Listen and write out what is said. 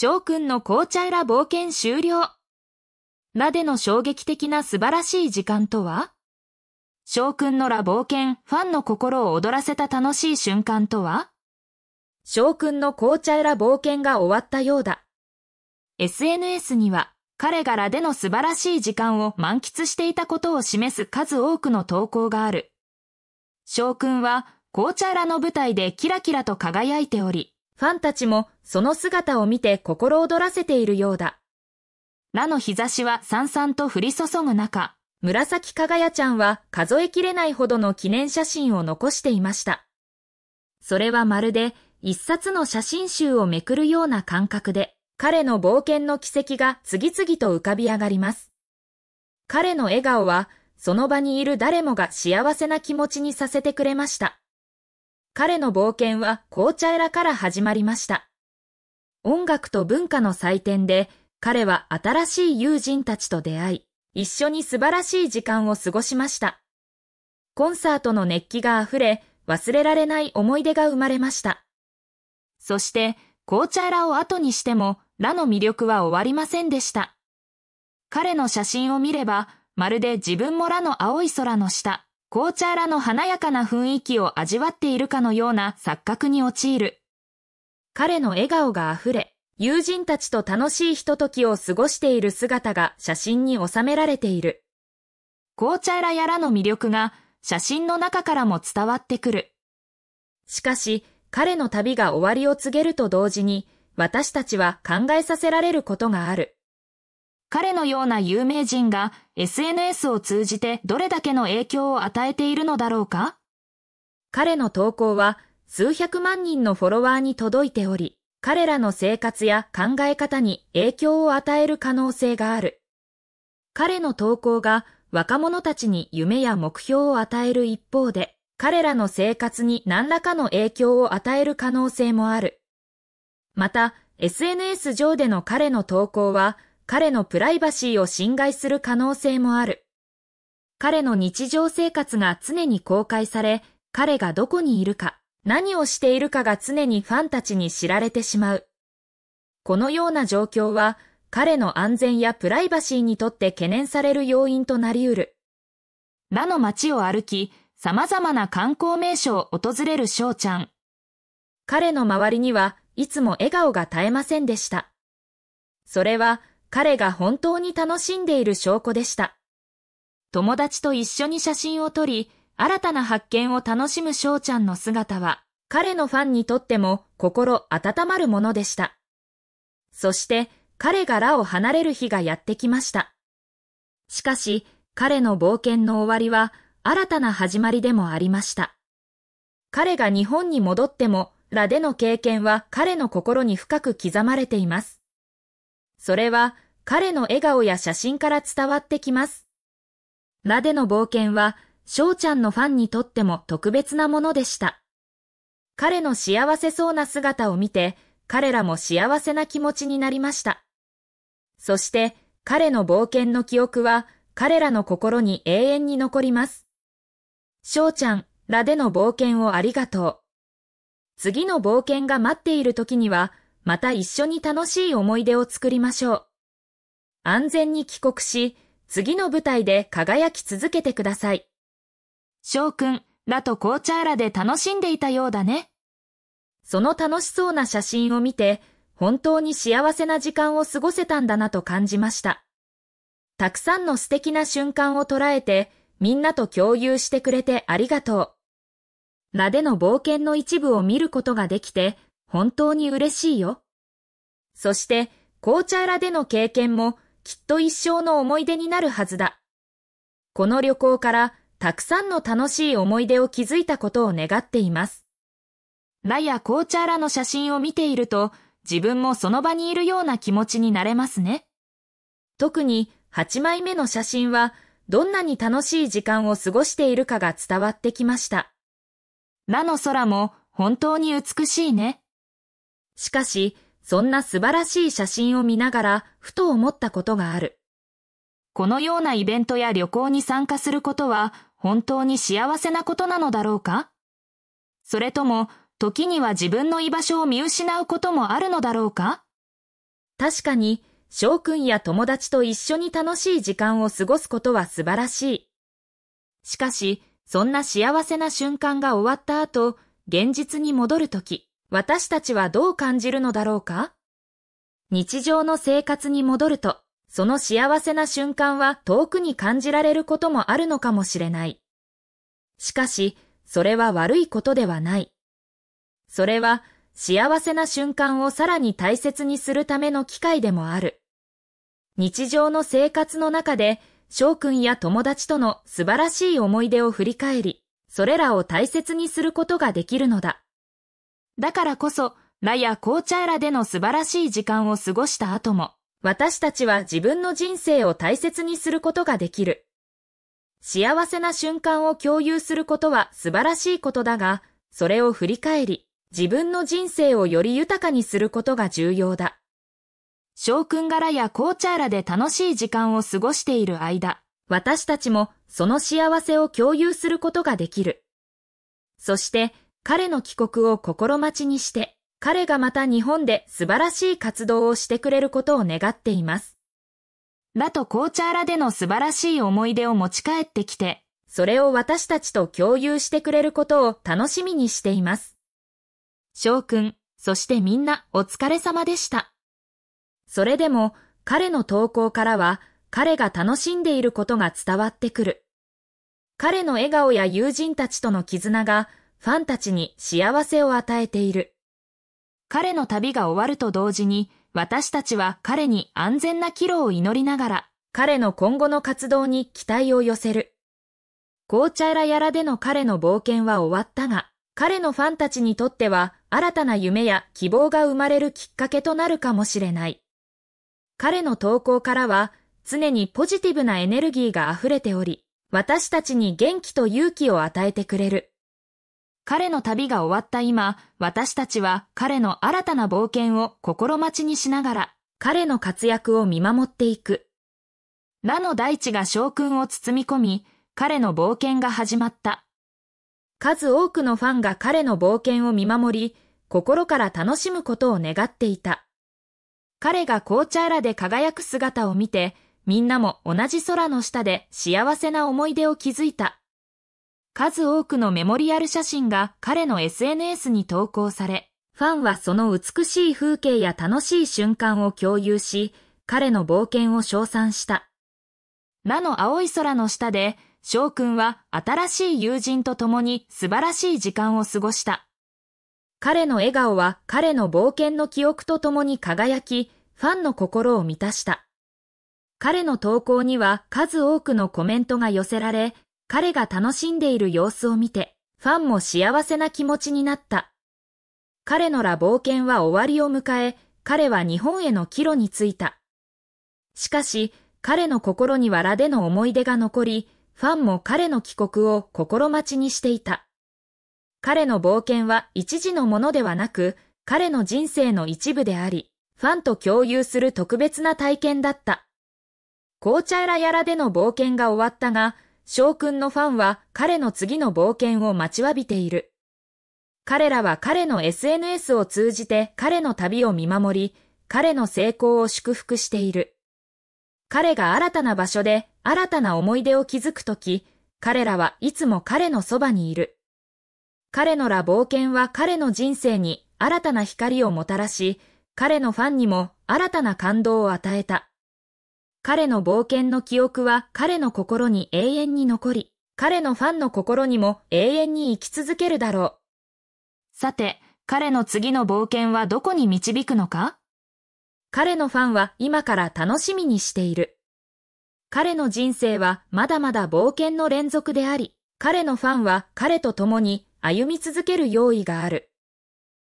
翔くんの紅茶裏冒険終了までの衝撃的な素晴らしい時間とは翔くんのら冒険、ファンの心を躍らせた楽しい瞬間とは翔くんの紅茶裏冒険が終わったようだ。SNS には、彼がらでの素晴らしい時間を満喫していたことを示す数多くの投稿がある。翔くんは、紅茶裏の舞台でキラキラと輝いており、ファンたちもその姿を見て心躍らせているようだ。ラの日差しはさんさんと降り注ぐ中、紫かがやちゃんは数えきれないほどの記念写真を残していました。それはまるで一冊の写真集をめくるような感覚で、彼の冒険の軌跡が次々と浮かび上がります。彼の笑顔は、その場にいる誰もが幸せな気持ちにさせてくれました。彼の冒険は紅茶エラから始まりました。音楽と文化の祭典で彼は新しい友人たちと出会い、一緒に素晴らしい時間を過ごしました。コンサートの熱気が溢れ、忘れられない思い出が生まれました。そして、紅茶ラを後にしても、ラの魅力は終わりませんでした。彼の写真を見れば、まるで自分もラの青い空の下、紅茶らの華やかな雰囲気を味わっているかのような錯覚に陥る。彼の笑顔が溢れ、友人たちと楽しいひとときを過ごしている姿が写真に収められている。紅茶らやらの魅力が写真の中からも伝わってくる。しかし、彼の旅が終わりを告げると同時に、私たちは考えさせられることがある。彼のような有名人が SNS を通じてどれだけの影響を与えているのだろうか彼の投稿は数百万人のフォロワーに届いており、彼らの生活や考え方に影響を与える可能性がある。彼の投稿が若者たちに夢や目標を与える一方で、彼らの生活に何らかの影響を与える可能性もある。また、SNS 上での彼の投稿は、彼のプライバシーを侵害する可能性もある。彼の日常生活が常に公開され、彼がどこにいるか、何をしているかが常にファンたちに知られてしまう。このような状況は、彼の安全やプライバシーにとって懸念される要因となり得る。ラの街を歩き、様々な観光名所を訪れる翔ちゃん。彼の周りには、いつも笑顔が絶えませんでした。それは、彼が本当に楽しんでいる証拠でした。友達と一緒に写真を撮り、新たな発見を楽しむ翔ちゃんの姿は、彼のファンにとっても心温まるものでした。そして彼がラを離れる日がやってきました。しかし彼の冒険の終わりは新たな始まりでもありました。彼が日本に戻ってもラでの経験は彼の心に深く刻まれています。それは彼の笑顔や写真から伝わってきます。ラでの冒険は、翔ちゃんのファンにとっても特別なものでした。彼の幸せそうな姿を見て、彼らも幸せな気持ちになりました。そして、彼の冒険の記憶は、彼らの心に永遠に残ります。翔ちゃん、らでの冒険をありがとう。次の冒険が待っている時には、また一緒に楽しい思い出を作りましょう。安全に帰国し、次の舞台で輝き続けてください。翔くんらと紅茶らで楽しんでいたようだね。その楽しそうな写真を見て、本当に幸せな時間を過ごせたんだなと感じました。たくさんの素敵な瞬間を捉えて、みんなと共有してくれてありがとう。らでの冒険の一部を見ることができて、本当に嬉しいよ。そして、紅茶らでの経験もきっと一生の思い出になるはずだ。この旅行からたくさんの楽しい思い出を築いたことを願っています。ラや紅茶らの写真を見ていると自分もその場にいるような気持ちになれますね。特に8枚目の写真はどんなに楽しい時間を過ごしているかが伝わってきました。ラの空も本当に美しいね。しかし、そんな素晴らしい写真を見ながら、ふと思ったことがある。このようなイベントや旅行に参加することは、本当に幸せなことなのだろうかそれとも、時には自分の居場所を見失うこともあるのだろうか確かに、翔くんや友達と一緒に楽しい時間を過ごすことは素晴らしい。しかし、そんな幸せな瞬間が終わった後、現実に戻るとき、私たちはどう感じるのだろうか日常の生活に戻ると、その幸せな瞬間は遠くに感じられることもあるのかもしれない。しかし、それは悪いことではない。それは、幸せな瞬間をさらに大切にするための機会でもある。日常の生活の中で、翔くんや友達との素晴らしい思い出を振り返り、それらを大切にすることができるのだ。だからこそ、ラや紅茶らでの素晴らしい時間を過ごした後も、私たちは自分の人生を大切にすることができる。幸せな瞬間を共有することは素晴らしいことだが、それを振り返り、自分の人生をより豊かにすることが重要だ。将君柄や紅茶らで楽しい時間を過ごしている間、私たちもその幸せを共有することができる。そして、彼の帰国を心待ちにして、彼がまた日本で素晴らしい活動をしてくれることを願っています。ラと紅茶ラでの素晴らしい思い出を持ち帰ってきて、それを私たちと共有してくれることを楽しみにしています。翔くん、そしてみんなお疲れ様でした。それでも彼の投稿からは彼が楽しんでいることが伝わってくる。彼の笑顔や友人たちとの絆がファンたちに幸せを与えている。彼の旅が終わると同時に、私たちは彼に安全な帰路を祈りながら、彼の今後の活動に期待を寄せる。紅茶ラやらでの彼の冒険は終わったが、彼のファンたちにとっては新たな夢や希望が生まれるきっかけとなるかもしれない。彼の投稿からは常にポジティブなエネルギーが溢れており、私たちに元気と勇気を与えてくれる。彼の旅が終わった今、私たちは彼の新たな冒険を心待ちにしながら、彼の活躍を見守っていく。ラの大地が将軍を包み込み、彼の冒険が始まった。数多くのファンが彼の冒険を見守り、心から楽しむことを願っていた。彼が紅茶らで輝く姿を見て、みんなも同じ空の下で幸せな思い出を築いた。数多くのメモリアル写真が彼の SNS に投稿され、ファンはその美しい風景や楽しい瞬間を共有し、彼の冒険を称賛した。魔の青い空の下で、翔くんは新しい友人と共に素晴らしい時間を過ごした。彼の笑顔は彼の冒険の記憶と共に輝き、ファンの心を満たした。彼の投稿には数多くのコメントが寄せられ、彼が楽しんでいる様子を見て、ファンも幸せな気持ちになった。彼のら冒険は終わりを迎え、彼は日本への帰路に着いた。しかし、彼の心にはらでの思い出が残り、ファンも彼の帰国を心待ちにしていた。彼の冒険は一時のものではなく、彼の人生の一部であり、ファンと共有する特別な体験だった。紅茶やらやらでの冒険が終わったが、将軍のファンは彼の次の冒険を待ちわびている。彼らは彼の SNS を通じて彼の旅を見守り、彼の成功を祝福している。彼が新たな場所で新たな思い出を築くとき、彼らはいつも彼のそばにいる。彼のら冒険は彼の人生に新たな光をもたらし、彼のファンにも新たな感動を与えた。彼の冒険の記憶は彼の心に永遠に残り、彼のファンの心にも永遠に生き続けるだろう。さて、彼の次の冒険はどこに導くのか彼のファンは今から楽しみにしている。彼の人生はまだまだ冒険の連続であり、彼のファンは彼と共に歩み続ける用意がある。